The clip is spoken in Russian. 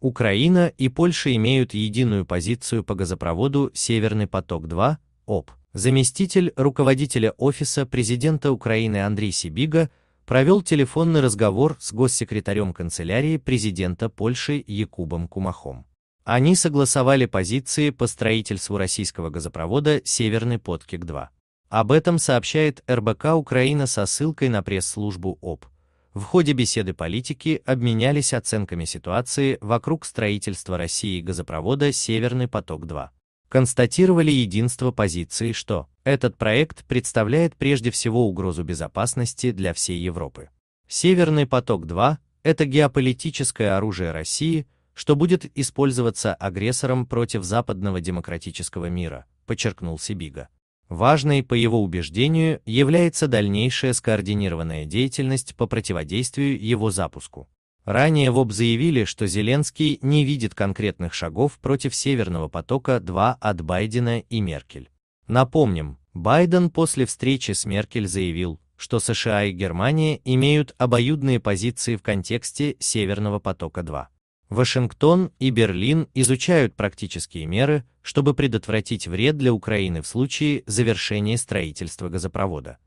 Украина и Польша имеют единую позицию по газопроводу «Северный поток-2» ОП. Заместитель руководителя Офиса президента Украины Андрей Сибига провел телефонный разговор с госсекретарем канцелярии президента Польши Якубом Кумахом. Они согласовали позиции по строительству российского газопровода северный поток Подкик-2». Об этом сообщает РБК Украина со ссылкой на пресс-службу ОП в ходе беседы политики обменялись оценками ситуации вокруг строительства России газопровода «Северный поток-2». Констатировали единство позиции, что этот проект представляет прежде всего угрозу безопасности для всей Европы. «Северный поток-2» – это геополитическое оружие России, что будет использоваться агрессором против западного демократического мира, подчеркнул Сибига. Важной, по его убеждению, является дальнейшая скоординированная деятельность по противодействию его запуску. Ранее ВОП заявили, что Зеленский не видит конкретных шагов против Северного потока-2 от Байдена и Меркель. Напомним, Байден после встречи с Меркель заявил, что США и Германия имеют обоюдные позиции в контексте Северного потока-2. Вашингтон и Берлин изучают практические меры, чтобы предотвратить вред для Украины в случае завершения строительства газопровода.